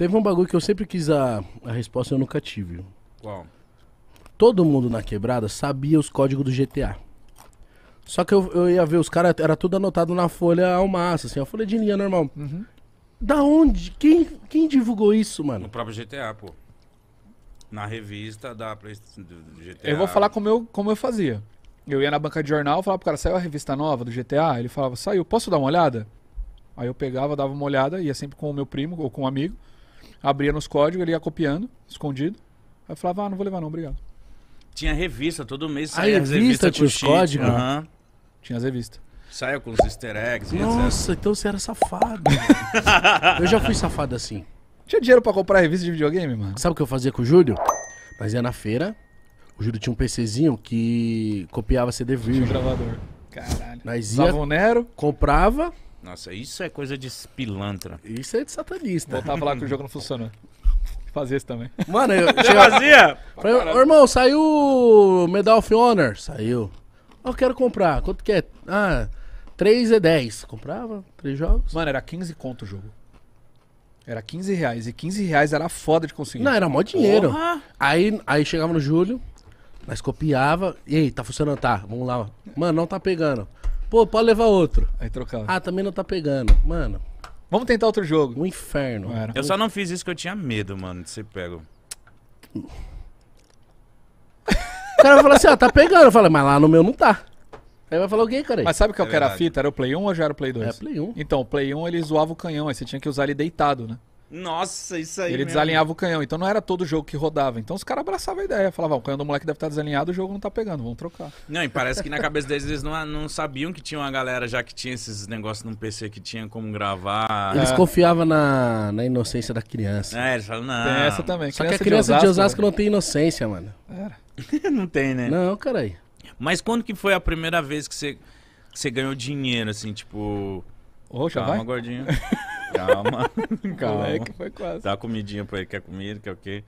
Teve um bagulho que eu sempre quis a, a resposta e eu nunca tive. Qual? Todo mundo na quebrada sabia os códigos do GTA. Só que eu, eu ia ver os caras, era tudo anotado na folha ao massa, assim, a folha de linha normal. Uhum. Da onde? Quem, quem divulgou isso, mano? No próprio GTA, pô. Na revista da do GTA. Eu vou falar como eu, como eu fazia. Eu ia na banca de jornal, falava pro cara, saiu a revista nova do GTA? Ele falava, saiu, posso dar uma olhada? Aí eu pegava, dava uma olhada, ia sempre com o meu primo ou com um amigo abria nos códigos, ele ia copiando, escondido. Aí eu falava, ah, não vou levar não, obrigado. Tinha revista, todo mês saía as revista tinha com os códigos? Aham. Tinha as revistas. Saia com os easter eggs e Nossa, então você era safado. eu já fui safado assim. Tinha dinheiro pra comprar revista de videogame, mano? Sabe o que eu fazia com o Júlio? Nós ia na feira, o Júlio tinha um PCzinho que copiava CD Tinha um gravador. Caralho. Nós ia, o Nero, comprava, nossa, isso é coisa de pilantra. Isso é de satanista. Voltava lá que o jogo não funcionou. Fazia isso também. Mano, eu Você fazia? Falei, irmão, saiu Medal of Honor. Saiu. Ah, eu quero comprar. Quanto que é? Ah, 3 e 10. Comprava? Três jogos? Mano, era 15 conto o jogo. Era 15 reais. E 15 reais era foda de conseguir. Não, era mó dinheiro. Porra. Aí, aí chegava no julho nós copiava. E aí, tá funcionando? Tá, vamos lá. Mano, não tá pegando. Pô, pode levar outro. Aí trocava. Ah, também não tá pegando. Mano, Vamos tentar outro jogo. um inferno. Eu só não fiz isso que eu tinha medo, mano, de ser pego. O cara vai falar assim, ó, ah, tá pegando. Eu falei, mas lá no meu não tá. Aí vai falar o quê, cara? Mas sabe o É que era a fita? Era o Play 1 ou já era o Play 2? É Play 1. Então, o Play 1 ele zoava o canhão, aí você tinha que usar ele deitado, né? Nossa, isso aí. Ele mesmo. desalinhava o canhão, então não era todo jogo que rodava. Então os caras abraçavam a ideia, falavam, ah, o canhão do moleque deve estar tá desalinhado, o jogo não tá pegando, vamos trocar. Não, e parece que na cabeça deles eles não, não sabiam que tinha uma galera já que tinha esses negócios num PC que tinha como gravar. Eles é. confiavam na, na inocência da criança. É, eles falavam, não. Tem essa também. Só criança que a criança de Osasco, de Osasco não tem inocência, mano. Era. não tem, né? Não, caralho. Mas quando que foi a primeira vez que você, que você ganhou dinheiro, assim, tipo. Ô, já Calma, vai? gordinho. Calma, calma. Moleque, foi quase. Dá comidinha pra ele, quer comer, quer o quê?